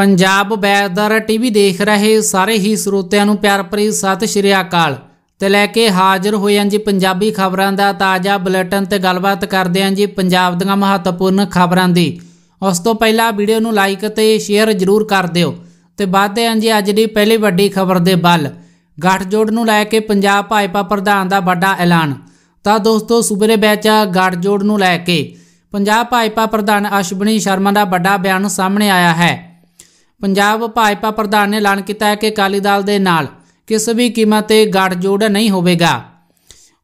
Punjab ਬੈਦਰ TV ਦੇਖ ਰਹੇ ਸਾਰੇ ਹੀ ਸਰੋਤਿਆਂ ਨੂੰ ਪਿਆਰ ਭਰੀ ਸਤਿ ਸ਼੍ਰੀ ਅਕਾਲ ਤੇ ਲੈ ਕੇ ਹਾਜ਼ਰ ਹੋਏ ਹਾਂ ਜੀ ਪੰਜਾਬੀ ਖਬਰਾਂ ਦਾ ਤਾਜ਼ਾ ਬੁਲੇਟਿਨ ਤੇ ਗੱਲਬਾਤ ਕਰਦੇ ਹਾਂ ਜੀ ਪੰਜਾਬ ਦੀਆਂ ਮਹੱਤਵਪੂਰਨ ਖਬਰਾਂ ਦੀ ਉਸ ਤੋਂ ਪਹਿਲਾਂ ਵੀਡੀਓ ਨੂੰ ਲਾਈਕ ਤੇ ਸ਼ੇਅਰ ਜ਼ਰੂਰ ਕਰ ਦਿਓ ਤੇ ਬਾਅਦੇ ਹਾਂ ਜੀ ਅੱਜ ਦੀ ਪਹਿਲੀ ਵੱਡੀ ਖਬਰ ਦੇ ਵੱਲ ਗੱਠਜੋੜ ਨੂੰ ਲੈ ਕੇ ਪੰਜਾਬ ਭਾਜਪਾ ਪ੍ਰਧਾਨ ਦਾ ਵੱਡਾ ਐਲਾਨ ਤਾਂ ਦੋਸਤੋ ਸੂਬੇ ਦੇ ਵਿੱਚ ਗੱਠਜੋੜ ਨੂੰ ਲੈ ਕੇ ਪੰਜਾਬ ਭਾਜਪਾ ਪ੍ਰਧਾਨ ਅਸ਼ਵਨੀ ਸ਼ਰਮਾ ਦਾ ਵੱਡਾ ਬਿਆਨ ਸਾਹਮਣੇ ਆਇਆ ਹੈ ਪੰਜਾਬ ਭਾਜਪਾ ਪ੍ਰਧਾਨ ਨੇ ਐਲਾਨ ਕੀਤਾ ਹੈ ਕਿ ਅਕਾਲੀ ਦਲ ਦੇ ਨਾਲ ਕਿਸੇ ਵੀ ਕੀਮਤ ਤੇ ਗੱਠਜੋੜ ਨਹੀਂ ਹੋਵੇਗਾ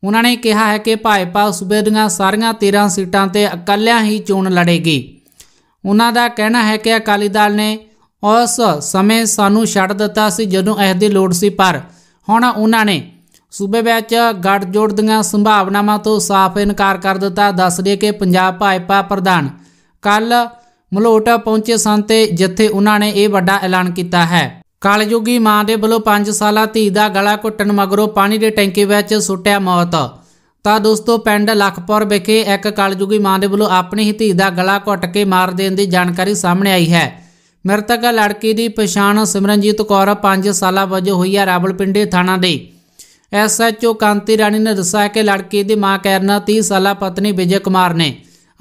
ਉਹਨਾਂ ਨੇ ਕਿਹਾ ਹੈ ਕਿ ਭਾਜਪਾ ਸੂਬੇ ਦੀਆਂ ਸਾਰੀਆਂ 13 ਸੀਟਾਂ ਤੇ ਇਕੱਲਿਆਂ ਹੀ ਚੋਣ ਲੜੇਗੀ ਉਹਨਾਂ ਦਾ ਕਹਿਣਾ ਹੈ ਕਿ ਅਕਾਲੀ ਦਲ ਨੇ ਉਸ ਸਮੇਂ ਸਾਨੂੰ ਛੱਡ ਦਿੱਤਾ ਸੀ ਜਦੋਂ ਇਹ ਦੀ ਲੋੜ ਸੀ ਪਰ ਹੁਣ ਉਹਨਾਂ ਨੇ ਸੂਬੇ ਵਿੱਚ ਗੱਠਜੋੜ ਦੀਆਂ ਸੰਭਾਵਨਾਵਾਂ ਤੋਂ ਸਾਫ਼ ਇਨਕਾਰ ਕਰ ਦਿੱਤਾ ਦੱਸ ਦਈਏ ਕਿ ਪੰਜਾਬ ਭਾਜਪਾ ਪ੍ਰਧਾਨ ਕੱਲ ਮਲੋਟਾ ਪਹੁੰਚੇ ਸਨ ਤੇ ਜਿੱਥੇ ਉਹਨਾਂ ਨੇ ਇਹ ਵੱਡਾ ਐਲਾਨ ਕੀਤਾ ਹੈ ਕਲਯੁਗੀ ਮਾਂ ਦੇ ਵੱਲੋਂ 5 ਸਾਲਾ ਧੀ ਦਾ ਗਲਾ ਘੁੱਟਣ ਮਗਰੋਂ ਪਾਣੀ ਦੇ ਟੈਂਕੀ ਵਿੱਚ ਸੁੱਟਿਆ ਮੌਤ ਤਾਂ ਦੋਸਤੋ ਪਿੰਡ ਲਖਪੁਰ ਵਿਖੇ ਇੱਕ ਕਲਯੁਗੀ ਮਾਂ ਦੇ ਵੱਲੋਂ ਆਪਣੀ ਹੀ ਧੀ ਦਾ ਗਲਾ ਘੁੱਟ ਕੇ ਮਾਰ ਦੇਣ ਦੀ ਜਾਣਕਾਰੀ ਸਾਹਮਣੇ ਆਈ ਹੈ ਮ੍ਰਿਤਕ ਲੜਕੀ ਦੀ ਪਛਾਣ ਸਿਮਰਨਜੀਤ ਕੌਰ 5 ਸਾਲਾ ਵਜੋਂ ਹੋਈ ਹੈ ਰਾਵਲਪਿੰਡੀ ਥਾਣਾ ਦੇ ਐਸਐਚਓ ਕਾਂਤੀ ਰਾਣੀ ਨੇ ਦੱਸਿਆ ਕਿ ਲੜਕੀ ਦੀ ਮਾਂ ਕੈਰਨਾ 30 ਸਾਲਾ ਪਤਨੀ ਵਿਜੇ ਕੁਮਾਰ ਨੇ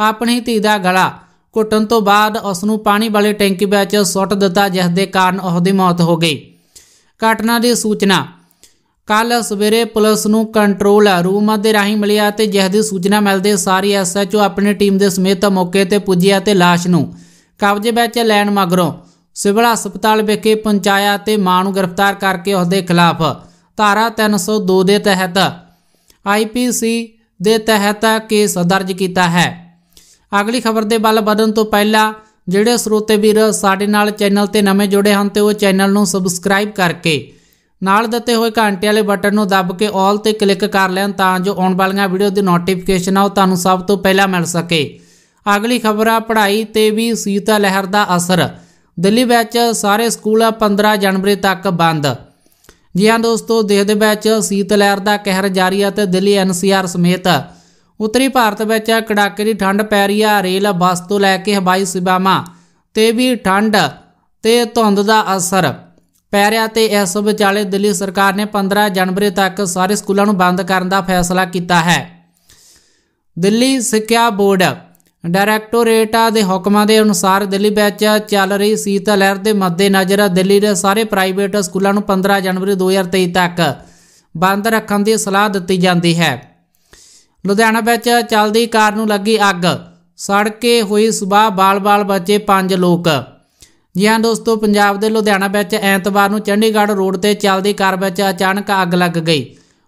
ਆਪਣੀ ਧੀ ਦਾ ਗਲਾ ਘੁੱਟਣ ਤੋਂ ਬਾਅਦ ਉਸ ਨੂੰ ਪਾਣੀ ਵਾਲੇ ਟੈਂਕੀ ਵਿੱਚ ਸੁੱਟ ਦਿੱਤਾ ਜਿਸ ਦੇ ਕਾਰਨ ਉਸ ਦੀ ਮੌਤ ਹੋ ਗਈ ਘਟਨਾ ਦੀ ਸੂਚਨਾ ਕੱਲ ਸਵੇਰੇ ਪੁਲਿਸ ਨੂੰ ਕੰਟਰੋਲ ਰੂਮ ਦੇ ਰਾਹੀਂ ਮਿਲਿਆ ਤੇ ਜਿਸ ਦੀ ਸੂਚਨਾ ਮਿਲਦੇ ਸਾਰੀ ਐਸਐਚਓ ਆਪਣੀ ਟੀਮ ਦੇ ਸਮੇਤ ਮੌਕੇ ਤੇ ਪੁੱਜੀ ਅਤੇ লাশ ਨੂੰ ਕਬਜ਼ੇ ਵਿੱਚ ਲੈਣ ਮਗਰੋਂ ਸਿਵਲ ਹਸਪਤਾਲ ਵਿਖੇ ਪਹੁੰਚਾਇਆ ਤੇ ਮਾਂ ਨੂੰ ਗ੍ਰਿਫਤਾਰ ਕਰਕੇ ਉਸ ਦੇ ਖਿਲਾਫ ਧਾਰਾ 302 ਦੇ ਤਹਿਤ ਆਈਪੀਸੀ ਦੇ ਤਹਿਤ ਕੇਸ ਦਰਜ ਕੀਤਾ ਹੈ ਅਗਲੀ ਖਬਰ ਦੇ ਵੱਲ ਵਧਣ ਤੋਂ ਪਹਿਲਾਂ ਜਿਹੜੇ ਸਰੋਤੇ ਵੀਰ ਸਾਡੇ ਨਾਲ ਚੈਨਲ ਤੇ ਨਵੇਂ ਜੁੜੇ ਹਨ ਤੇ ਉਹ ਚੈਨਲ ਨੂੰ ਸਬਸਕ੍ਰਾਈਬ ਕਰਕੇ ਨਾਲ ਦਿੱਤੇ ਹੋਏ ਘੰਟੇ ਵਾਲੇ ਬਟਨ ਨੂੰ ਦੱਬ ਕੇ 올 ਤੇ ਕਲਿੱਕ ਕਰ ਲੈਣ ਤਾਂ ਜੋ ਆਉਣ ਵਾਲੀਆਂ ਵੀਡੀਓ ਦੀ ਨੋਟੀਫਿਕੇਸ਼ਨ ਆ ਉਹ ਤੁਹਾਨੂੰ ਸਭ ਤੋਂ ਪਹਿਲਾਂ ਮਿਲ ਸਕੇ ਅਗਲੀ ਖਬਰ ਆ ਪੜ੍ਹਾਈ ਤੇ ਵੀ ਸੀਤਾ ਲਹਿਰ ਦਾ ਅਸਰ ਦਿੱਲੀ ਵਿੱਚ ਸਾਰੇ ਸਕੂਲ 15 ਜਨਵਰੀ ਤੱਕ ਬੰਦ ਜੀ ਹਾਂ ਦੋਸਤੋ ਦੇਖਦੇ ਵਿੱਚ ਸੀਤ ਲਹਿਰ ਦਾ ਕਹਿਰ ਜਾਰੀ ਹੈ ਤੇ ਦਿੱਲੀ ਐਨਸੀਆਰ ਸਮੇਤ ਉੱਤਰੀ ਭਾਰਤ ਵਿੱਚ ਕੜਾਕੇ ਦੀ ਠੰਡ ਪੈ ਰਹੀ ਹੈ ਰੇਲ ਬੱਸ ਤੋਂ ਲੈ ਕੇ ਹਵਾਈ ਸੇਵਾਵਾਂ ਤੇ ਵੀ ਠੰਡ ਤੇ ਧੁੰਦ ਦਾ ਅਸਰ ਪੈ ਰਿਹਾ ਤੇ ਇਸ ਵਿਚਾਲੇ ਦਿੱਲੀ ਸਰਕਾਰ ਨੇ 15 ਜਨਵਰੀ ਤੱਕ ਸਾਰੇ ਸਕੂਲਾਂ ਨੂੰ ਬੰਦ ਕਰਨ ਦਾ ਫੈਸਲਾ ਕੀਤਾ ਹੈ ਦਿੱਲੀ ਸਿੱਖਿਆ ਬੋਰਡ ਡਾਇਰੈਕਟੋਰੇਟ ਦੇ ਹੁਕਮਾਂ ਦੇ ਅਨੁਸਾਰ ਦਿੱਲੀ ਵਿੱਚ ਚੱਲ ਰਹੀ ਸੀਤ ਲਹਿਰ ਦੇ ਮੱਦੇਨਜ਼ਰ ਦਿੱਲੀ ਦੇ ਸਾਰੇ ਪ੍ਰਾਈਵੇਟ ਸਕੂਲਾਂ ਨੂੰ 15 ਜਨਵਰੀ 2023 ਤੱਕ ਬੰਦ ਰੱਖਣ ਦੀ ਸਲਾਹ ਦਿੱਤੀ ਜਾਂਦੀ ਹੈ ਲੁਧਿਆਣਾ ਵਿੱਚ ਚੱਲਦੀ ਕਾਰ ਨੂੰ ਲੱਗੀ ਅੱਗ ਸੜ ਕੇ ਹੋਈ ਸੁਬਾਹ ਬਾਲ-ਬਾਲ ਬੱਚੇ 5 ਲੋਕ ਜੀ ਹਾਂ ਦੋਸਤੋ ਪੰਜਾਬ ਦੇ ਲੁਧਿਆਣਾ ਵਿੱਚ ਐਤਵਾਰ ਨੂੰ ਚੰਡੀਗੜ੍ਹ ਰੋਡ ਤੇ ਚੱਲਦੀ ਕਾਰ ਵਿੱਚ ਅਚਾਨਕ ਅੱਗ ਲੱਗ ਗਈ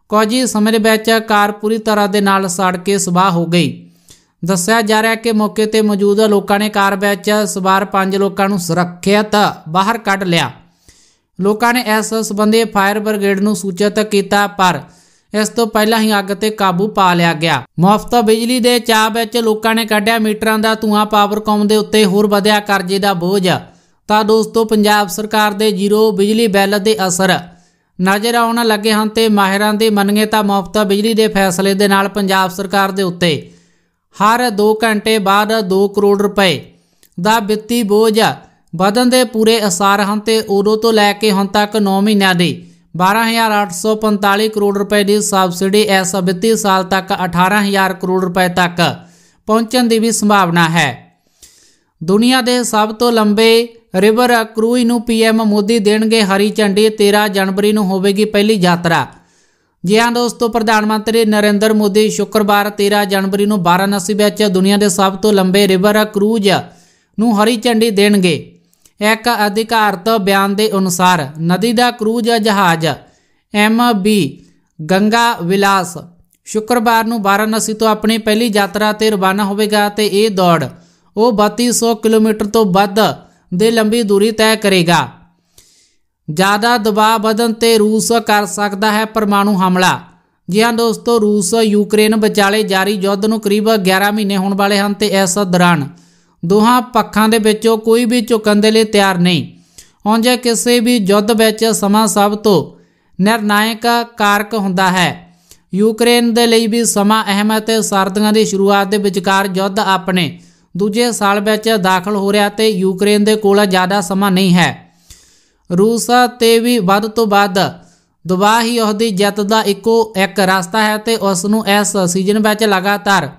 ਕੋਜੀ ਸਮੇਂ ਦੇ ਵਿੱਚ ਕਾਰ ਪੂਰੀ ਤਰ੍ਹਾਂ ਦੇ ਨਾਲ ਸੜ ਕੇ ਸੁਬਾਹ ਹੋ ਗਈ ਦੱਸਿਆ ਜਾ ਰਿਹਾ ਕਿ ਮੌਕੇ ਤੇ ਮੌਜੂਦ ਲੋਕਾਂ ਨੇ ਕਾਰ ਵਿੱਚ ਸਵਾਰ ਪੰਜ ਲੋਕਾਂ ਨੂੰ ਸੁਰੱਖਿਅਤ ਬਾਹਰ ਕੱਢ ਲਿਆ ਲੋਕਾਂ ਨੇ ਇਸ ਸਬੰਧੀ ਫਾਇਰ ਬ੍ਰਿਗੇਡ ਨੂੰ ਸੂਚਿਤ ਕੀਤਾ ਪਰ ਇਸ ਤੋਂ ਪਹਿਲਾਂ ਹੀ ਅੱਗ ਤੇ ਕਾਬੂ ਪਾ ਲਿਆ ਗਿਆ ਮੁਫਤ ਬਿਜਲੀ ਦੇ ਚਾਹ ਵਿੱਚ ਲੋਕਾਂ ਨੇ ਕੱਢਿਆ ਮੀਟਰਾਂ ਦਾ ਧੂਆਂ ਪਾਵਰਕਾਮ ਦੇ ਉੱਤੇ ਹੋਰ ਵਧਿਆ ਕਰਜ਼ੇ ਦਾ ਬੋਝ ਤਾਂ ਦੋਸਤੋ ਪੰਜਾਬ ਸਰਕਾਰ ਦੇ ਜ਼ੀਰੋ ਬਿਜਲੀ ਬਿੱਲ ਦੇ ਅਸਰ ਨਜ਼ਰ ਆਉਣ ਲੱਗੇ ਹਨ ਤੇ ਮਾਹਿਰਾਂ ਦੇ ਮੰਨਗੇ ਤਾਂ ਮੁਫਤ ਬਿਜਲੀ ਦੇ ਫੈਸਲੇ ਦੇ ਨਾਲ ਪੰਜਾਬ ਸਰਕਾਰ ਦੇ ਉੱਤੇ ਹਰ 2 ਘੰਟੇ ਬਾਅਦ 2 ਕਰੋੜ ਰੁਪਏ ਦਾ ਵਿੱਤੀ ਬੋਝ ਵਧਣ ਦੇ ਪੂਰੇ ਅਸਾਰ ਹਨ ਤੇ ਉਦੋਂ ਤੋਂ ਲੈ ਕੇ ਹੁਣ ਤੱਕ 9 ਮਹੀਨਿਆਂ ਦੇ 12845 ਕਰੋੜ ਰੁਪਏ ਦੀ ਸਬਸਿਡੀ ਇਸ ਵਿੱਤੀ ਸਾਲ ਤੱਕ 18000 ਕਰੋੜ ਰੁਪਏ ਤੱਕ ਪਹੁੰਚਣ ਦੀ ਵੀ ਸੰਭਾਵਨਾ ਹੈ ਦੁਨੀਆ ਦੇ ਸਭ ਤੋਂ ਲੰਬੇ ਰਿਵਰ ਕਰੂਜ਼ ਨੂੰ ਪੀਐਮ ਮੋਦੀ ਦੇਣਗੇ ਹਰੀ ਝੰਡੀ 13 ਜਨਵਰੀ ਨੂੰ ਹੋਵੇਗੀ ਪਹਿਲੀ ਯਾਤਰਾ ਜੀ ਹਾਂ ਦੋਸਤੋ ਪ੍ਰਧਾਨ ਮੰਤਰੀ ਨਰਿੰਦਰ ਮੋਦੀ ਸ਼ੁੱਕਰਵਾਰ 13 ਜਨਵਰੀ ਨੂੰ ਬਾਰਾਨਸੀ ਵਿੱਚ ਦੁਨੀਆ ਦੇ ਸਭ ਤੋਂ ਲੰਬੇ ਰਿਵਰ ਕਰੂਜ਼ ਨੂੰ ਹਰੀ ਝੰਡੀ ਦੇਣਗੇ ਇੱਕ ਅਧਿਕਾਰਤ ਬਿਆਨ ਦੇ ਅਨੁਸਾਰ ਨਦੀ ਦਾ ਕਰੂਜ਼ ਜਹਾਜ਼ ਐਮ ਬੀ ਗੰਗਾ ਵਿਲਾਸ ਸ਼ੁੱਕਰਵਾਰ ਨੂੰ ਵਾਰਾਣਸੀ ਤੋਂ ਆਪਣੀ ਪਹਿਲੀ ਯਾਤਰਾ ਤੇ ਰਵਾਨਾ ਹੋਵੇਗਾ ਤੇ ਇਹ ਦੌੜ ਉਹ 3200 ਕਿਲੋਮੀਟਰ ਤੋਂ ਵੱਧ ਦੇ ਲੰਬੀ ਦੂਰੀ ਤੈਅ ਕਰੇਗਾ ਜ਼ਿਆਦਾ ਦਬਾਅ ਵਧਣ ਤੇ ਰੂਸ ਕਰ ਸਕਦਾ ਹੈ ਪਰਮਾਣੂ ਹਮਲਾ ਜੀ ਹਾਂ ਦੋਸਤੋ ਰੂਸ ਯੂਕਰੇਨ ਵਿਚਾਲੇ ਜਾਰੀ ਯੁੱਧ ਨੂੰ ਕਰੀਬ 11 ਮਹੀਨੇ ਹੋਣ ਵਾਲੇ ਹਨ ਤੇ ਇਸ ਦੌਰਾਨ ਦੋਹਾਂ ਪੱਖਾਂ ਦੇ ਵਿੱਚੋਂ ਕੋਈ ਵੀ ਝੁਕਣ ਦੇ ਲਈ ਤਿਆਰ ਨਹੀਂ ਜੇ ਕਿਸੇ ਵੀ ਯੁੱਧ ਵਿੱਚ ਸਮਾਂ ਸਭ ਤੋਂ ਨਿਰਣਾਇਕ ਕਾਰਕ ਹੁੰਦਾ ਹੈ ਯੂਕਰੇਨ ਦੇ ਲਈ ਵੀ ਸਮਾਂ ਅਹਿਮ ਤੇ ਸਰਦੀਆਂ ਦੀ ਸ਼ੁਰੂਆਤ ਦੇ ਵਿਚਕਾਰ ਯੁੱਧ ਆਪਣੇ ਦੂਜੇ ਸਾਲ ਵਿੱਚ ਦਾਖਲ ਹੋ ਰਿਹਾ ਤੇ ਯੂਕਰੇਨ ਦੇ ਕੋਲ ਜ਼ਿਆਦਾ ਸਮਾਂ ਨਹੀਂ ਹੈ ਰੂਸ ਤੇ ਵੀ ਵੱਧ ਤੋਂ ਵੱਧ ਦੁਬਾਹੀ ਉਹਦੀ ਜਿੱਤ ਦਾ ਇੱਕੋ ਇੱਕ ਰਸਤਾ ਹੈ ਤੇ ਉਸ ਨੂੰ ਇਸ ਸੀਜ਼ਨ ਵਿੱਚ ਲਗਾਤਾਰ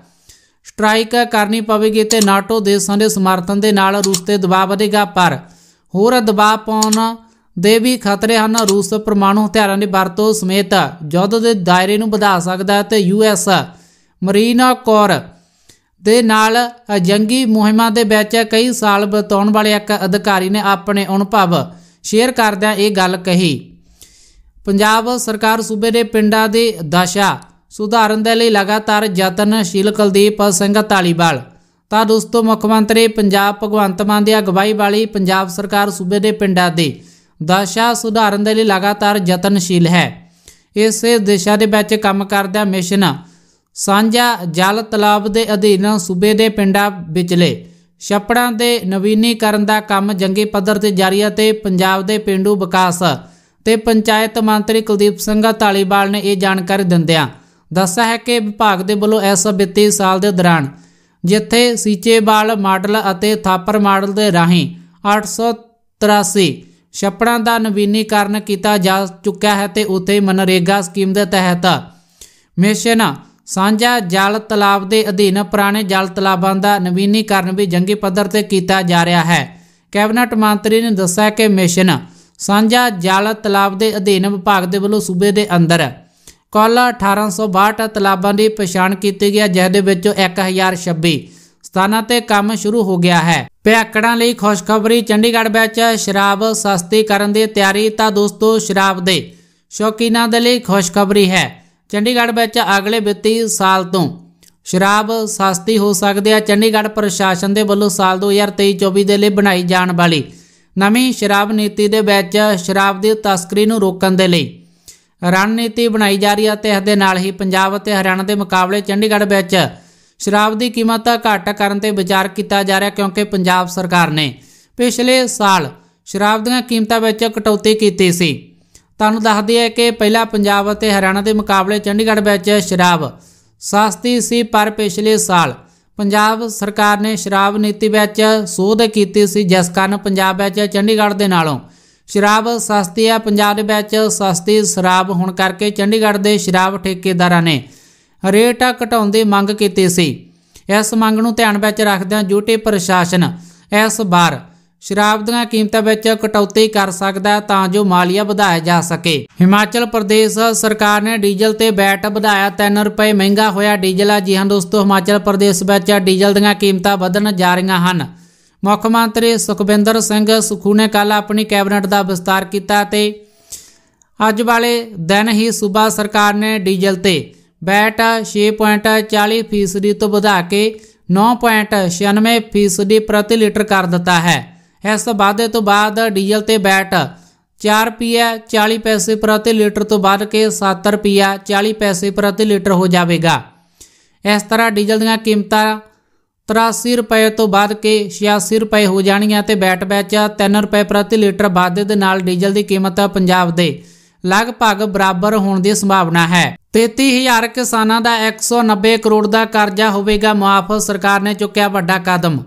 ਸਟ੍ਰਾਈਕ ਕਰਨੀ ਪਵੇਗੀ ਤੇ ਨਾਟੋ ਦੇਸ਼ਾਂ ਦੇ ਸਮਰਥਨ ਦੇ ਨਾਲ ਰੂਸ ਤੇ ਦਬਾਅ ਵਧੇਗਾ ਪਰ ਹੋਰ ਦਬਾਅ ਪਾਉਣ ਦੇ ਵੀ ਖਤਰੇ ਹਨ ਰੂਸ ਪਰਮਾਣੂ ਹਥਿਆਰਾਂ ਦੀ ਵਰਤੋਂ ਸਮੇਤ ਜਦ ਦੇ ਦਾਇਰੇ ਨੂੰ ਵਧਾ ਸਕਦਾ ਹੈ ਤੇ ਯੂਐਸ ਮਰੀਨਾ ਕੋਰ ਦੇ ਨਾਲ ਜੰਗੀ ਮੁਹਿੰਮਾਂ ਦੇ ਵਿੱਚ ਕਈ ਸਾਲ ਬਤਾਉਣ ਵਾਲੇ ਇੱਕ ਅਧਿਕਾਰੀ ਨੇ ਆਪਣੇ ਅਨੁਭਵ ਸ਼ੇਅਰ ਕਰਦਿਆਂ ਇਹ ਗੱਲ ਕਹੀ ਪੰਜਾਬ ਸਰਕਾਰ ਸੂਬੇ ਦੇ ਪਿੰਡਾਂ ਦੇ ਦਸ਼ਾ ਸੁਧਾਰਨ ਦੇ ਲਈ ਲਗਾਤਾਰ ਯਤਨਸ਼ੀਲ ਕੁਲਦੀਪ ਸਿੰਘ ਧਾਲੀਵਾਲ ਤਾਂ ਦੋਸਤੋ ਮੁੱਖ ਮੰਤਰੀ ਪੰਜਾਬ ਭਗਵੰਤ ਮਾਨ ਦੀ ਅਗਵਾਈ ਵਾਲੀ ਪੰਜਾਬ ਸਰਕਾਰ ਸੂਬੇ ਦੇ ਪਿੰਡਾਂ ਦੀ ਦਸ਼ਾ ਸੁਧਾਰਨ ਦੇ ਲਈ ਲਗਾਤਾਰ ਯਤਨਸ਼ੀਲ ਹੈ ਇਸੇ ਦਿਸ਼ਾ ਦੇ ਵਿੱਚ ਕੰਮ ਕਰਦਾ ਮਿਸ਼ਨ ਸਾਂਝਾ ਜਲ ਤਲਾਬ ਦੇ ਅਧੀਨ ਸੂਬੇ ਦੇ ਪਿੰਡਾਂ ਵਿਚਲੇ ਛੱਪੜਾਂ ਦੇ ਨਵੀਨੀਕਰਨ ਦਾ ਕੰਮ ਜੰਗੀ ਪੱਧਰ ਤੇ ਜਾਰੀ ਹੈ ਤੇ ਪੰਜਾਬ ਦੇ ਪਿੰਡੂ ਵਿਕਾਸ ਤੇ ਪੰਚਾਇਤ ਮੰਤਰੀ ਕੁਲਦੀਪ ਸਿੰਘ ਧਾਲੀਵਾਲ ਨੇ ਇਹ ਜਾਣਕਾਰੀ ਦਿੰਦਿਆਂ ਦੱਸਿਆ ਹੈ ਕਿ ਵਿਭਾਗ ਦੇ ਵੱਲੋਂ ਇਸ ਵਿੱਤੀ ਸਾਲ ਦੇ ਦੌਰਾਨ ਜਿੱਥੇ ਸੀਚੇਵਾਲ ਮਾਡਲ ਅਤੇ ਥਾਪਰ ਮਾਡਲ ਦੇ ਰਾਹੀਂ 883 ਛੱਪੜਾਂ ਦਾ ਨਵੀਨੀਕਰਨ ਕੀਤਾ ਜਾ ਚੁੱਕਿਆ ਹੈ ਤੇ ਉਥੇ ਮਨਰੇਗਾ ਸਕੀਮ ਦੇ ਤਹਿਤ ਮਿਸ਼ਨ ਸਾਂਝਾ ਜਲ ਤਲਾਬ ਦੇ ਅਧੀਨ ਪੁਰਾਣੇ ਜਲ ਤਲਾਬਾਂ ਦਾ ਨਵੀਨੀਕਰਨ ਵੀ ਜੰਗੀ ਪੱਧਰ ਤੇ ਕੀਤਾ ਜਾ ਰਿਹਾ ਹੈ ਕੈਬਨਟ ਮੰਤਰੀ ਨੇ ਦੱਸਿਆ ਕਿ ਮਿਸ਼ਨ ਸਾਂਝਾ ਜਲ ਤਲਾਬ ਦੇ ਅਧੀਨ ਵਿਭਾਗ ਦੇ ਵੱਲੋਂ ਸੂਬੇ ਦੇ ਅੰਦਰ ਕੁੱਲ 1862 ਤਲਾਬਾਂ ਦੀ ਪਛਾਣ ਕੀਤੀ ਗਈ ਜਿਸ ਦੇ ਵਿੱਚੋਂ 1026 ਸਥਾਨਾਂ ਤੇ ਕੰਮ ਸ਼ੁਰੂ ਹੋ ਗਿਆ ਹੈ ਪਿਆਕੜਾਂ ਲਈ ਖੁਸ਼ਖਬਰੀ ਚੰਡੀਗੜ੍ਹ ਵਿੱਚ ਸ਼ਰਾਬ ਸਸਤੀ ਕਰਨ ਦੀ ਤਿਆਰੀ ਤਾਂ ਦੋਸਤੋ ਸ਼ਰਾਬ ਦੇ ਸ਼ੌਕੀਨਾਂ ਦੇ ਲਈ ਖੁਸ਼ਖਬਰੀ ਹੈ ਚੰਡੀਗੜ੍ਹ ਵਿੱਚ ਅਗਲੇ ਵਿੱਤੀ ਸਾਲ ਤੋਂ ਸ਼ਰਾਬ ਸਸਤੀ ਹੋ ਸਕਦੀ ਹੈ ਚੰਡੀਗੜ੍ਹ ਪ੍ਰਸ਼ਾਸਨ ਦੇ ਵੱਲੋਂ ਸਾਲ 2023-24 ਦੇ ਲਈ ਬਣਾਈ ਜਾਣ ਵਾਲੀ ਨਵੀਂ ਸ਼ਰਾਬ ਨੀਤੀ ਦੇ ਵਿੱਚ ਸ਼ਰਾਬ ਦੀ ਤਸਕਰੀ ਨੂੰ ਰੋਕਣ ਦੇ ਲਈ ਰਣਨੀਤੀ ਬਣਾਈ ਜਾ ਰਹੀ ਹੈ ਤੇ ਇਸ ਦੇ ਨਾਲ ਹੀ ਪੰਜਾਬ ਅਤੇ ਹਰਿਆਣਾ ਦੇ ਮੁਕਾਬਲੇ ਚੰਡੀਗੜ੍ਹ ਵਿੱਚ ਸ਼ਰਾਬ ਦੀ ਕੀਮਤ ਘਟਾ ਕਰਨ ਤੇ ਵਿਚਾਰ ਕੀਤਾ ਜਾ ਰਿਹਾ ਕਿਉਂਕਿ ਪੰਜਾਬ ਸਰਕਾਰ ਨੇ ਪਿਛਲੇ ਸਾਲ ਸ਼ਰਾਬ ਦੀਆਂ ਕੀਮਤਾਂ ਵਿੱਚ ਕਟੌਤੀ ਕੀਤੀ ਸੀ ਤੁਹਾਨੂੰ ਦੱਸ ਦਈਏ ਕਿ ਪਹਿਲਾਂ ਪੰਜਾਬ ਅਤੇ ਹਰਿਆਣਾ ਦੇ ਮੁਕਾਬਲੇ ਚੰਡੀਗੜ੍ਹ ਵਿੱਚ ਸ਼ਰਾਬ ਸਸਤੀ ਸੀ ਪਰ ਪਿਛਲੇ ਸਾਲ ਪੰਜਾਬ ਸਰਕਾਰ ਨੇ ਸ਼ਰਾਬ ਨੀਤੀ ਵਿੱਚ ਸੋਧ ਕੀਤੀ ਸੀ ਜਿਸ ਕਾਰਨ ਪੰਜਾਬ ਵਿੱਚ ਚੰਡੀਗੜ੍ਹ ਦੇ ਨਾਲੋਂ ਸ਼ਰਾਬ ਸਸਤੀ ਹੈ ਪੰਜਾਬ ਦੇ ਵਿੱਚ ਸਸਤੀ ਸ਼ਰਾਬ ਹੋਣ ਕਰਕੇ ਚੰਡੀਗੜ੍ਹ ਦੇ ਸ਼ਰਾਬ ਠੇਕੇਦਾਰਾਂ ਨੇ ਰੇਟ ਘਟਾਉਣ ਦੀ ਮੰਗ ਕੀਤੀ ਸੀ ਇਸ ਮੰਗ ਨੂੰ ਧਿਆਨ ਵਿੱਚ ਰੱਖਦਿਆਂ ਜੂਟੇ ਪ੍ਰਸ਼ਾਸਨ ਇਸ ਵਾਰ ਸ਼ਰਾਬ ਦੀਆਂ ਕੀਮਤਾਂ ਵਿੱਚ ਕਟੌਤੀ ਕਰ ਸਕਦਾ ਹੈ ਤਾਂ ਜੋ ਮਾਲੀਆ ਵਧਾਇਆ ਜਾ ਸਕੇ ਹਿਮਾਚਲ ਪ੍ਰਦੇਸ਼ ਸਰਕਾਰ ਨੇ ਡੀਜ਼ਲ ਤੇ ਵੈਟ ਵਧਾਇਆ 3 ਰੁਪਏ ਮਹਿੰਗਾ ਹੋਇਆ ਡੀਜ਼ਲ ਆ ਜੀ ਹਾਂ ਦੋਸਤੋ ਹਿਮਾਚਲ ਪ੍ਰਦੇਸ਼ ਵਿੱਚ ਡੀਜ਼ਲ ਦੀਆਂ ਕੀਮਤਾਂ ਵਧਣ ਜਾ ਰਹੀਆਂ ਹਨ ਮੁੱਖ ਮੰਤਰੀ ਸੁਖਵਿੰਦਰ ਸਿੰਘ ਸੁਖੂ ਨੇ ਕੱਲ ਆਪਣੀ ਕੈਬਨਿਟ ਦਾ ਵਿਸਤਾਰ ਕੀਤਾ ਤੇ ਅੱਜ ਵਾਲੇ ਦਿਨ ਹੀ ਸੂਬਾ ਸਰਕਾਰ ਨੇ ਡੀਜ਼ਲ ਤੇ ਵੈਟ 6.40% ਤੋਂ ਵਧਾ ਕੇ 9.96% ਪ੍ਰਤੀ ਲੀਟਰ ਕਰ ਦਿੱਤਾ ਹੈ ਇਸ ਵਾਧੇ ਤੋਂ ਬਾਅਦ ਡੀਜ਼ਲ ਤੇ ਵੈਟ 4 ਰੁਪਏ 40 ਪੈਸੇ ਪ੍ਰਤੀ ਲੀਟਰ ਤੋਂ ਵੱਧ ਕੇ 7 ਰੁਪਏ 40 ਪੈਸੇ ਪ੍ਰਤੀ ਲੀਟਰ ਹੋ ਜਾਵੇਗਾ ਇਸ ਤਰ੍ਹਾਂ ਡੀਜ਼ਲ ਦੀਆਂ ਕੀਮਤਾਂ 83 ਰੁਪਏ ਤੋਂ ਵੱਧ ਕੇ 86 ਰੁਪਏ ਹੋ ਜਾਣੀਆਂ ਤੇ ਬੈਟ ਬੈਚ 3 ਰੁਪਏ ਪ੍ਰਤੀ ਲੀਟਰ ਵਾਧੇ ਦੇ ਨਾਲ ਡੀਜ਼ਲ ਦੀ ਕੀਮਤ ਪੰਜਾਬ ਦੇ ਲਗਭਗ ਬਰਾਬਰ ਹੋਣ ਦੀ ਸੰਭਾਵਨਾ ਹੈ 33000 ਕਿਸਾਨਾਂ ਦਾ 190 ਕਰੋੜ ਦਾ ਕਰਜ਼ਾ ਹੋਵੇਗਾ ਮਾਫ ਸਰਕਾਰ ਨੇ ਚੁੱਕਿਆ ਵੱਡਾ ਕਦਮ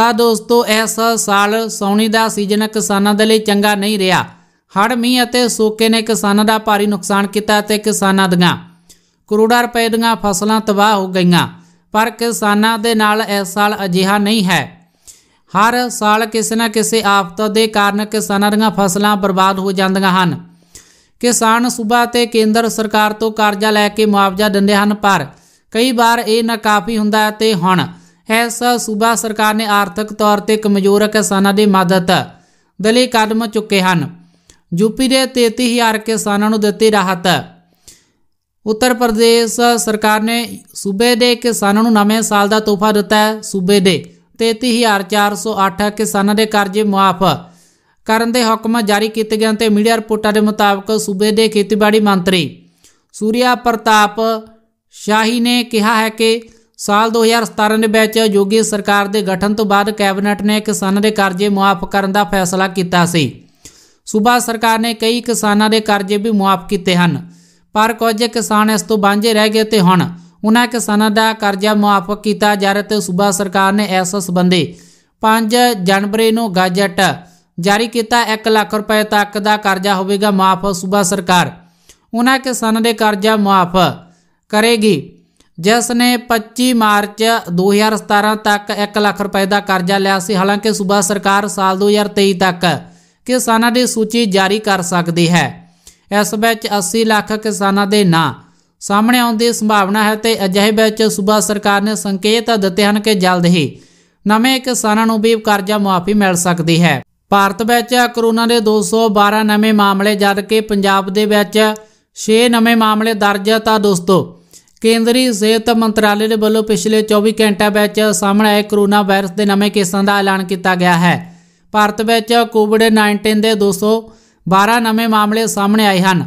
ਤਾਂ ਦੋਸਤੋ ਇਸ ਸਾਲ ਸੌਣੀ ਦਾ ਸੀਜ਼ਨ ਕਿਸਾਨਾਂ ਦੇ ਲਈ ਚੰਗਾ ਨਹੀਂ ਰਿਹਾ ਹੜ ਮੀਂਹ ਅਤੇ ਸੋਕੇ ਨੇ ਕਿਸਾਨਾਂ ਦਾ ਭਾਰੀ ਨੁਕਸਾਨ ਕੀਤਾ ਤੇ ਕਿਸਾਨਾਂ ਦੀਆਂ ਕਰੋੜਾਂ ਰੁਪਏ ਦੀਆਂ ਫਸਲਾਂ ਤਬਾਹ ਹੋ ਗਈਆਂ ਪਰ ਕਿਸਾਨਾਂ ਦੇ ਨਾਲ ਇਸ ਸਾਲ ਅਜਿਹਾ ਨਹੀਂ ਹੈ ਹਰ ਸਾਲ ਕਿਸੇ ਨਾ ਕਿਸੇ ਆਫਤ ਦੇ ਕਾਰਨ ਕਿਸਾਨਾਂ ਦੀਆਂ ਫਸਲਾਂ ਬਰਬਾਦ ਹੋ ਜਾਂਦੀਆਂ ਹਨ ਕਿਸਾਨ ਸੂਬਾ ਤੇ ਕੇਂਦਰ ਸਰਕਾਰ ਤੋਂ ਕਰਜ਼ਾ ਲੈ ਕੇ ਮੁਆਵਜ਼ਾ ਦਿੰਦੇ ਹਨ ਪਰ ਕਈ ਵਾਰ ਇਹ ਨਾਕਾਫੀ ਹੁੰਦਾ ਤੇ ਹੁਣ ਇਸ ਸੂਬਾ ਸਰਕਾਰ ਨੇ ਆਰਥਿਕ ਤੌਰ ਤੇ ਕਮਜ਼ੋਰ ਕਿਸਾਨਾਂ ਦੀ ਮਦਦ ਦੇ ਲਈ ਕਦਮ ਚੁੱਕੇ ਹਨ ਯੂਪੀ ਦੇ 33000 ਕਿਸਾਨਾਂ ਨੂੰ ਦਿੱਤੀ ਰਾਹਤ ਉੱਤਰ ਪ੍ਰਦੇਸ਼ ਸਰਕਾਰ ਨੇ ਸੂਬੇ ਦੇ ਕਿਸਾਨਾਂ ਨੂੰ ਨਵੇਂ ਸਾਲ ਦਾ ਤੋਹਫਾ ਦਿੱਤਾ ਹੈ ਸੂਬੇ ਦੇ 33408 ਕਿਸਾਨਾਂ ਦੇ ਕਰਜ਼ੇ ਮਾਫ ਕਰਨ ਦੇ ਹੁਕਮ ਜਾਰੀ ਕੀਤੇ ਗਏ ਤੇ ਮੀਡੀਆ ਰਿਪੋਰਟਾਂ ਦੇ ਮੁਤਾਬਕ ਸੂਬੇ ਦੇ ਖੇਤੀਬਾੜੀ ਮੰਤਰੀ ਸੂਰਿਆ ਪ੍ਰਤਾਪ ਸ਼ਾਹੀ ਨੇ ਕਿਹਾ ਹੈ ਕਿ ਸਾਲ 2017 ਦੇ ਵਿੱਚ ਯੋਗੀ ਸਰਕਾਰ ਦੇ ਗਠਨ ਤੋਂ ਬਾਅਦ ਕੈਬਨਿਟ ਨੇ ਕਿਸਾਨਾਂ ਦੇ ਕਰਜ਼ੇ ਮਾਫ ਕਰਨ ਦਾ ਫੈਸਲਾ ਕੀਤਾ ਸੀ ਸੂਬਾ ਸਰਕਾਰ ਨੇ ਕਈ ਕਿਸਾਨਾਂ ਦੇ ਕਰਜ਼ੇ ਵੀ ਮਾਫ ਕੀਤੇ ਹਨ ਪਰ ਕੁਝ ਕਿਸਾਨ ਇਸ ਤੋਂ ਬਾਂਝੇ ਰਹਿ ਗਏ ਤੇ ਹੁਣ ਉਹਨਾਂ ਕਿਸਾਨਾਂ ਦਾ ਕਰਜ਼ਾ ਮੁਆਫ ਕੀਤਾ ਜਾ ਰਿਹਾ ਤੇ ਸੂਬਾ ਸਰਕਾਰ ਨੇ ਇਸ ਸੰਬੰਧੀ 5 ਜਨਵਰੀ ਨੂੰ ਗਜਟ ਜਾਰੀ ਕੀਤਾ 1 ਲੱਖ ਰੁਪਏ ਤੱਕ ਦਾ ਕਰਜ਼ਾ ਹੋਵੇਗਾ ਮਾਫ ਸੂਬਾ ਸਰਕਾਰ ਉਹਨਾਂ ਕਿਸਾਨਾਂ ਦੇ ਕਰਜ਼ਾ ਮਾਫ ਕਰੇਗੀ ਜਿਸ ਨੇ 25 ਮਾਰਚ 2017 ਤੱਕ 1 ਲੱਖ ਰੁਪਏ ਦਾ ਕਰਜ਼ਾ ਲਿਆ ਸੀ ਹਾਲਾਂਕਿ ਸੂਬਾ ਸਰਕਾਰ ਸਾਲ 2023 ਤੱਕ ਕਿਸਾਨਾਂ ਦੀ ਸੂਚੀ ਜਾਰੀ ਕਰ ਸਕਦੀ ਹੈ ਇਸ ਵਿੱਚ 80 ਲੱਖ ਕਿਸਾਨਾਂ ਦੇ ਨਾਂ ਸਾਹਮਣੇ ਆਉਣ ਦੀ ਸੰਭਾਵਨਾ ਹੈ ਤੇ ਅਜਿਹੇ ਵਿੱਚ ਸੂਬਾ ਸਰਕਾਰ ਨੇ ਸੰਕੇਤ ਦਿੱਤੇ ਹਨ ਕਿ ਜਲਦ ਹੀ ਨਵੇਂ ਕਿਸਾਨਾਂ ਨੂੰ ਵੀ ਕਰਜ਼ਾ ਮੁਆਫੀ ਮਿਲ ਸਕਦੀ ਹੈ ਭਾਰਤ ਵਿੱਚ ਕਰੋਨਾ ਦੇ 212 ਨਵੇਂ ਮਾਮਲੇ ਜਦ ਕਿ ਪੰਜਾਬ ਦੇ ਵਿੱਚ 6 ਨਵੇਂ ਮਾਮਲੇ ਦਰਜ ਤਾਂ ਦੋਸਤੋ ਕੇਂਦਰੀ ਸਿਹਤ ਮੰਤਰਾਲੇ ਦੇ ਵੱਲੋਂ ਪਿਛਲੇ 24 ਘੰਟਿਆਂ ਵਿੱਚ ਸਾਹਮਣੇ ਆਏ ਕਰੋਨਾ ਵਾਇਰਸ ਦੇ ਨਵੇਂ ਕੇਸਾਂ ਦਾ ਐਲਾਨ ਕੀਤਾ ਗਿਆ ਹੈ ਭਾਰਤ ਵਿੱਚ ਕੋਵਿਡ-19 ਦੇ 200 12 ਨਵੇਂ ਮਾਮਲੇ ਸਾਹਮਣੇ ਆਏ ਹਨ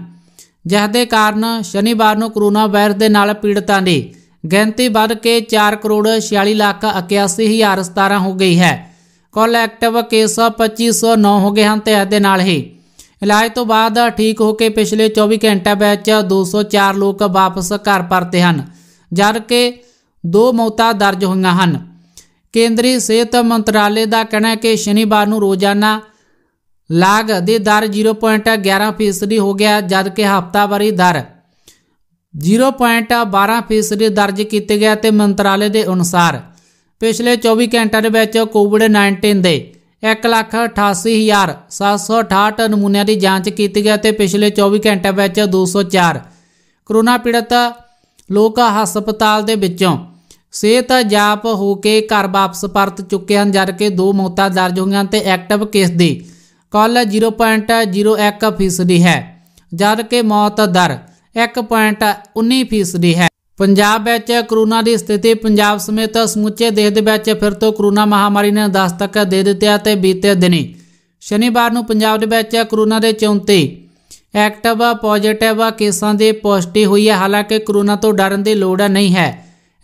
ਜਿਸ ਦੇ ਕਾਰਨ ਸ਼ਨੀਵਾਰ ਨੂੰ ਕਰੋਨਾ ਵਾਇਰਸ ਦੇ ਨਾਲ ਪੀੜਤਾਂ ਦੀ ਗਿਣਤੀ ਵੱਧ ਕੇ 4 ਕਰੋੜ 46 ਲੱਖ 81017 ਹੋ ਗਈ ਹੈ ਕੁੱਲ ਐਕਟਿਵ ਕੇਸ 2509 ਹੋ ਗਏ ਹਨ ਤੇ ਇਸ ਦੇ ਨਾਲ ਹੀ ਇਲਾਜ ਤੋਂ ਬਾਅਦ ਠੀਕ ਹੋ ਕੇ ਪਿਛਲੇ 24 ਘੰਟਿਆਂ ਵਿੱਚ 204 ਲੋਕ ਵਾਪਸ ਘਰ ਪਰਤੇ ਹਨ ਜਦ ਕਿ ਦੋ ਮੌਤਾਂ ਦਰਜ ਹੋਈਆਂ ਹਨ ਕੇਂਦਰੀ ਸਿਹਤ ਮੰਤਰਾਲੇ ਦਾ ਕਹਿਣਾ ਹੈ ਕਿ ਸ਼ਨੀਵਾਰ ਨੂੰ ਰੋਜ਼ਾਨਾ ਲਾਗ ਦੇ ਦਰ 0.11 ਫੀਸਦੀ ਹੋ ਗਿਆ ਜਦ ਕਿ ਹਫ਼ਤਾਵਾਰੀ ਦਰ 0.12 ਫੀਸਦੀ ਦਰਜ ਕੀਤੀ ਗਿਆ ਤੇ ਮੰਤਰਾਲੇ ਦੇ ਅਨੁਸਾਰ ਪਿਛਲੇ 24 ਘੰਟਿਆਂ ਦੇ ਵਿੱਚ ਕੋਵਿਡ-19 ਦੇ 188768 ਨਮੂਨਿਆਂ ਦੀ ਜਾਂਚ ਕੀਤੀ ਗਈ ਤੇ ਪਿਛਲੇ 24 ਘੰਟਿਆਂ ਵਿੱਚ 204 ਕਰੋਨਾ ਪੀੜਤ ਲੋਕ ਹਸਪਤਾਲ ਦੇ ਵਿੱਚੋਂ ਸਿਹਤ ਜਾਪ ਹੋ ਕੇ ਘਰ ਵਾਪਸ ਪਰਤ ਚੁੱਕੇ ਹਨ ਜਦ ਕਿ ਦੋ ਮੌਤਾਂ ਦਰਜ ਹੋਈਆਂ ਤੇ ਐਕਟਿਵ ਕੇਸ ਦੀ ਕੁੱਲ 0.01 ਫੀਸਦੀ ਹੈ ਜਦ ਕਿ ਮੌਤ ਦਰ 1.19 ਫੀਸਦੀ ਹੈ ਪੰਜਾਬ ਵਿੱਚ ਕਰੋਨਾ ਦੀ ਸਥਿਤੀ ਪੰਜਾਬ ਸਮੇਤ ਸਮੁੱਚੇ ਦੇਸ਼ ਦੇ ਵਿੱਚ ਫਿਰ ਤੋਂ ਕਰੋਨਾ ਮਹਾਮਾਰੀ ਨੇ ਦਸਤਕ ਦੇ ਦਿੱਤੀ ਅਤੇ ਬੀਤੇ ਦਿਨੀ ਸ਼ਨੀਵਾਰ ਨੂੰ ਪੰਜਾਬ ਦੇ ਵਿੱਚ ਕਰੋਨਾ ਦੇ 34 ਐਕਟਿਵ ਪੋਜ਼ਿਟਿਵ ਕੇਸਾਂ ਦੀ ਪੁਸ਼ਟੀ ਹੋਈ ਹੈ ਹਾਲਾਂਕਿ ਕਰੋਨਾ ਤੋਂ ਡਰਨ ਦੀ ਲੋੜ ਨਹੀਂ ਹੈ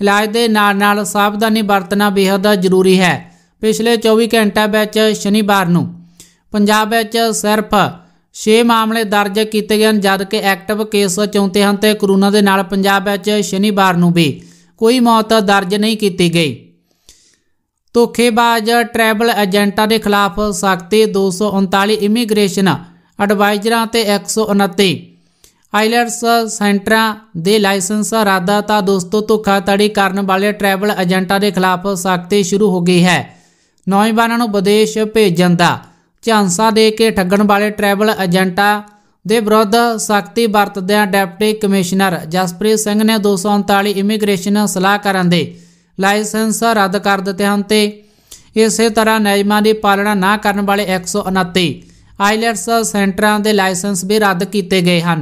ਇਲਾਜ ਦੇ ਨਾਲ ਨਾਲ ਸਾਵਧਾਨੀ ਵਰਤਣਾ ਬੇਹੱਦ ਜ਼ਰੂਰੀ ਹੈ ਪਿਛਲੇ 24 ਘੰਟਿਆਂ ਵਿੱਚ ਸ਼ਨੀਵਾਰ ਨੂੰ ਪੰਜਾਬ ਵਿੱਚ ਸਿਰਫ 6 ਮਾਮਲੇ ਦਰਜ ਕੀਤੇ ਗਏ ਹਨ ਜਦਕਿ ਐਕਟਿਵ ਕੇਸ 34 ਹਨ ਤੇ ਕਰੋਨਾ ਦੇ ਨਾਲ ਪੰਜਾਬ ਵਿੱਚ ਸ਼ਨੀਵਾਰ ਨੂੰ ਵੀ ਕੋਈ ਮੌਤ ਦਰਜ ਨਹੀਂ ਕੀਤੀ ਗਈ ਧੋਖੇਬਾਜ਼ ਟਰੈਵਲ ਏਜੰਟਾਂ ਦੇ ਖਿਲਾਫ ਸਖਤੀ 239 ਇਮੀਗ੍ਰੇਸ਼ਨ ਐਡਵਾਈਜ਼ਰਾਂ ਤੇ 129 ਆਈਲੈਂਡਸ ਸੈਂਟਰਾਂ ਦੇ ਲਾਇਸੈਂਸ ਰਾਦਾ ਤਾਂ ਦੋਸਤੋ ਧੋਖਾਧੜੀ ਕਰਨ ਵਾਲੇ ਟਰੈਵਲ ਏਜੰਟਾਂ ਦੇ ਖਿਲਾਫ ਸਖਤੀ ਸ਼ੁਰੂ ਹੋ ਗਈ ਹੈ ਨੌਜਵਾਨਾਂ ਨੂੰ ਵਿਦੇਸ਼ ਭੇਜਣ ਦਾ ਝਾਂਸਾ ਦੇ ਕੇ ਠੱਗਣ ਵਾਲੇ ਟਰੈਵਲ ਏਜੰਟਾਂ ਦੇ ਵਿਰੁੱਧ ਸਖਤੀ ਵਰਤਦਿਆਂ ਡਿਪਟੀ ਕਮਿਸ਼ਨਰ ਜਸਪ੍ਰੀਤ ਸਿੰਘ ਨੇ 239 ਇਮੀਗ੍ਰੇਸ਼ਨ ਸਲਾਹਕਾਰਾਂ ਦੇ ਲਾਇਸੈਂਸ ਰੱਦ ਕਰ ਦਿੱਤੇ ਹਨ ਤੇ ਇਸੇ ਤਰ੍ਹਾਂ ਨਿਯਮਾਂ ਦੀ ਪਾਲਣਾ ਨਾ ਕਰਨ ਵਾਲੇ 129 ਆਈਲੈਟਸ ਸੈਂਟਰਾਂ ਦੇ ਲਾਇਸੈਂਸ ਵੀ ਰੱਦ ਕੀਤੇ ਗਏ ਹਨ